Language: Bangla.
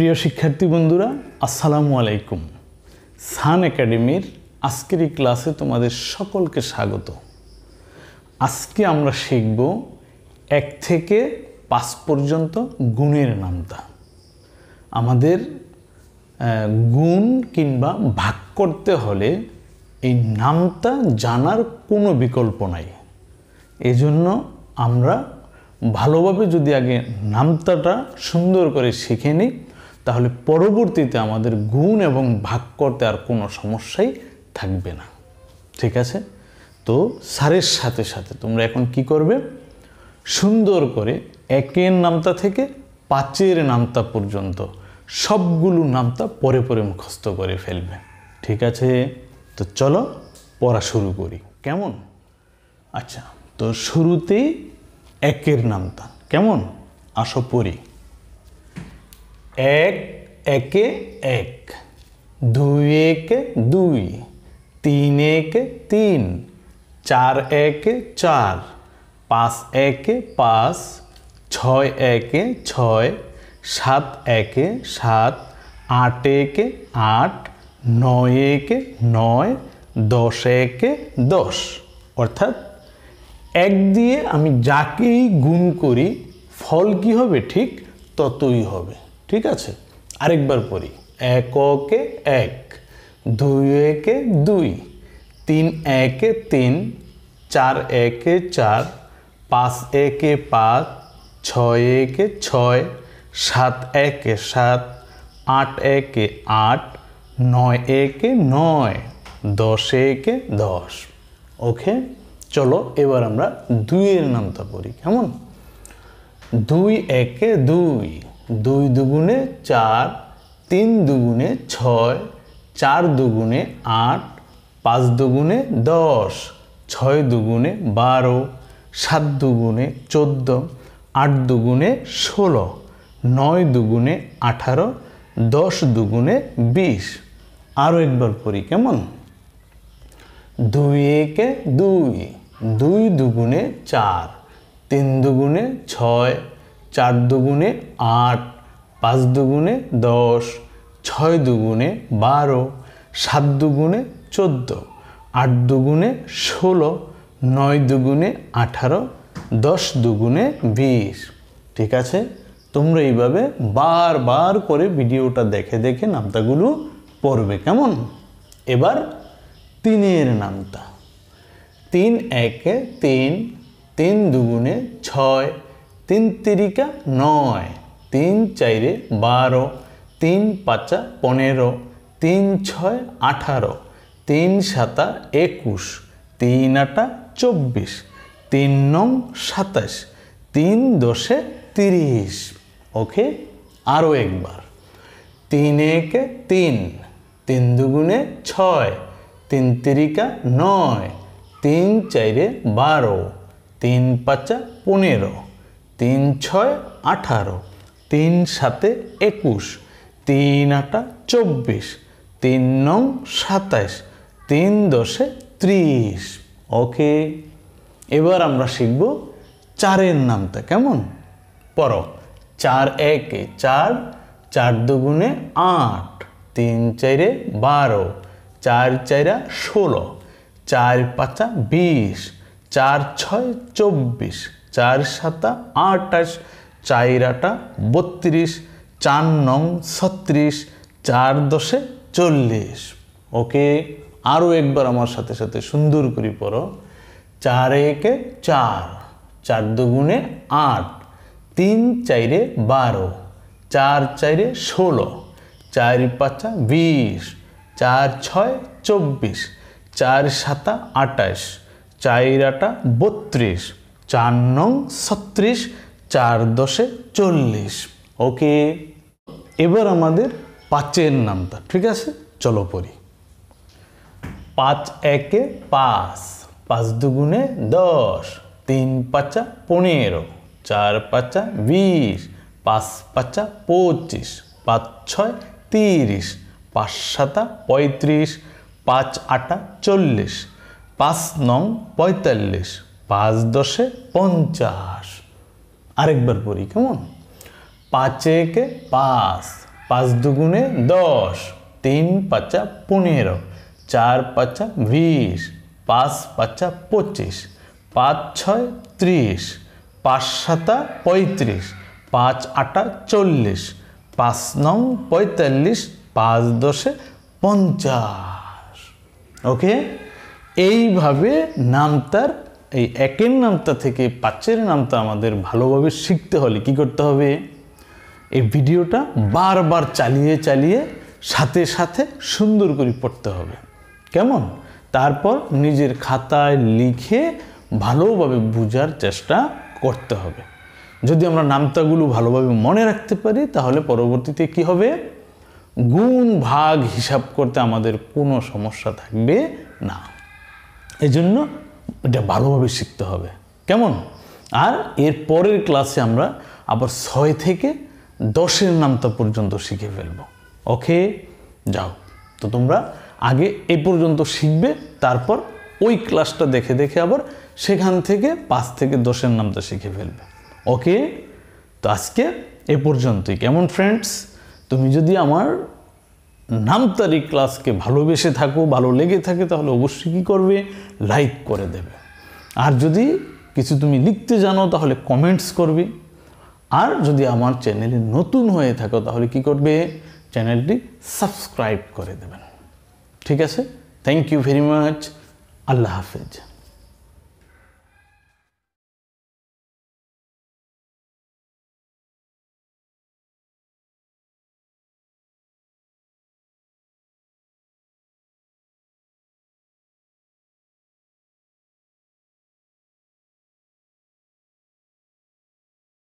প্রিয় শিক্ষার্থী বন্ধুরা আসসালামু আলাইকুম সান একাডেমির আজকের এই ক্লাসে তোমাদের সকলকে স্বাগত আজকে আমরা শিখব এক থেকে পাঁচ পর্যন্ত গুণের নামতা আমাদের গুণ কিংবা ভাগ করতে হলে এই নামটা জানার কোনো বিকল্প নাই এজন্য আমরা ভালোভাবে যদি আগে নামতাটা সুন্দর করে শিখে নিই তাহলে পরবর্তীতে আমাদের গুণ এবং ভাগ করতে আর কোনো সমস্যাই থাকবে না ঠিক আছে তো সারের সাথে সাথে তোমরা এখন কি করবে সুন্দর করে একের নামতা থেকে পাঁচের নামতা পর্যন্ত সবগুলো নামতা পরে পরে মুখস্থ করে ফেলবে ঠিক আছে তো চলো পড়া শুরু করি কেমন আচ্ছা তো শুরুতেই একের নামতা কেমন আসো পড়ি এক একে এক দুই এক দুই তিন এক তিন চার এক চার পাঁচ এক পাঁচ ছয় এক ছয় সাত এক সাত আট এক আট নয় এক নয় দশ এক দশ অর্থাৎ এক দিয়ে আমি যাকেই গুণ করি ফল কি হবে ঠিক ততই হবে ঠিক আছে আরেকবার পড়ি এককে এক দুই একে দুই তিন একে তিন চার একে চার পাঁচ একে পাঁচ ছয় একে ছয় সাত একে সাত আট একে আট নয় একে নয় দশ একে দশ ওকে চলো এবার আমরা দুইয়ের নামটা পড়ি কেমন দুই একে দুই দুই দুগুণে চার তিন দুগুণে ছয় চার দুগুণে আট পাঁচ দুগুণে দশ ছয় দুগুণে বারো সাত দুগুণে চোদ্দ আট দুগুণে ষোলো নয় দুগুণে আঠারো দশ দুগুণে বিশ আরও একবার পড়ি কেমন দুই একে দুই দুই দুগুণে চার তিন দুগুণে ছয় চার দুগুণে আট পাঁচ দুগুণে দশ ছয় দুগুণে বারো সাত দুগুণে চোদ্দো আট দুগুণে ষোলো নয় দুগুণে আঠারো দশ দুগুণে বিশ ঠিক আছে তোমরা এইভাবে বারবার করে ভিডিওটা দেখে দেখে নামতাগুলো পড়বে কেমন এবার তিনের নামতা তিন একে তিন তিন দুগুণে ছয় তিন তিরিকা নয় তিন চাইরে বারো তিন পাঁচা পনেরো তিন ছয় আঠারো তিন সাতা একুশ তিন আটা চব্বিশ তিন নং সাতাশ তিন দশে তিরিশ ওকে আরও একবার তিন একে তিন তিন দুগুণে ছয় তিন তিরিকা নয় তিন চাইরে বারো তিন পাঁচা পনেরো তিন ছয় আঠারো তিন সাতে একুশ তিন আটা চব্বিশ তিন নং সাতাইশ তিন দশে ত্রিশ ওকে এবার আমরা শিখব চারের নামটা কেমন পর চার একে চার চার দুগুণে আট তিন চারে বারো চার চাইরা ষোলো চার পাঁচা বিশ চার ছয় চব্বিশ চার সাতা আটাশ চার আটা বত্রিশ চার নং ছত্রিশ চার দশে চল্লিশ ওকে আরও একবার আমার সাথে সাথে সুন্দর করে পড়ো চার একে চার চার দুগুণে আট তিন চাইরে বারো চার চাইরে ষোলো চার পাঁচা বিশ চার ছয় চব্বিশ চার সাতা আটাশ চার আটা বত্রিশ চার নং ছত্রিশ চার দশে চল্লিশ ওকে এবার আমাদের পাঁচের নামটা ঠিক আছে চলো পড়ি পাঁচ একে পাঁচ পাঁচ দুগুণে দশ তিন পাঁচা পনেরো চার পাঁচা বিশ পাঁচ পাঁচা পঁচিশ পাঁচ ছয় তিরিশ পাঁচ সাতা পঁয়ত্রিশ পাঁচ আটা চল্লিশ পাঁচ নং পঁয়তাল্লিশ পাঁচ দশে পঞ্চাশ আরেকবার পড়ি কেমন পাঁচে একে পাঁচ পাঁচ দুগুণে দশ তিন পাঁচা পনেরো চার পাঁচা বিশ পাঁচ পাঁচা পঁচিশ পাঁচ ছয় ত্রিশ পাঁচ সাতা পঁয়ত্রিশ পাঁচ আটা চল্লিশ পাঁচ নং পঁয়তাল্লিশ পাঁচ দশে পঞ্চাশ ওকে এইভাবে তার এই একের নামটা থেকে পাঁচের নামটা আমাদের ভালোভাবে শিখতে হলে কি করতে হবে এই ভিডিওটা বারবার চালিয়ে চালিয়ে সাথে সাথে সুন্দর করে পড়তে হবে কেমন তারপর নিজের খাতায় লিখে ভালোভাবে বোঝার চেষ্টা করতে হবে যদি আমরা নামতাগুলো ভালোভাবে মনে রাখতে পারি তাহলে পরবর্তীতে কি হবে গুণ ভাগ হিসাব করতে আমাদের কোনো সমস্যা থাকবে না এজন্য এটা ভালোভাবে শিখতে হবে কেমন আর এর পরের ক্লাসে আমরা আবার ছয় থেকে দশের নামতা পর্যন্ত শিখে ফেলব ওকে যাও তো তোমরা আগে এ পর্যন্ত শিখবে তারপর ওই ক্লাসটা দেখে দেখে আবার সেখান থেকে পাঁচ থেকে দশের নামটা শিখে ফেলবে ওকে তো আজকে এ পর্যন্তই কেমন ফ্রেন্ডস তুমি যদি আমার নামতারি ক্লাসকে ভালোবেসে থাকো ভালো লেগে থাকে তাহলে অবশ্যই কী করবে লাইক করে দেবে আর যদি কিছু তুমি লিখতে জানো তাহলে কমেন্টস করবে আর যদি আমার চ্যানেলে নতুন হয়ে থাকো তাহলে কি করবে চ্যানেলটি সাবস্ক্রাইব করে দেবেন ঠিক আছে থ্যাংক ইউ ভেরি মাচ আল্লাহ হাফেজ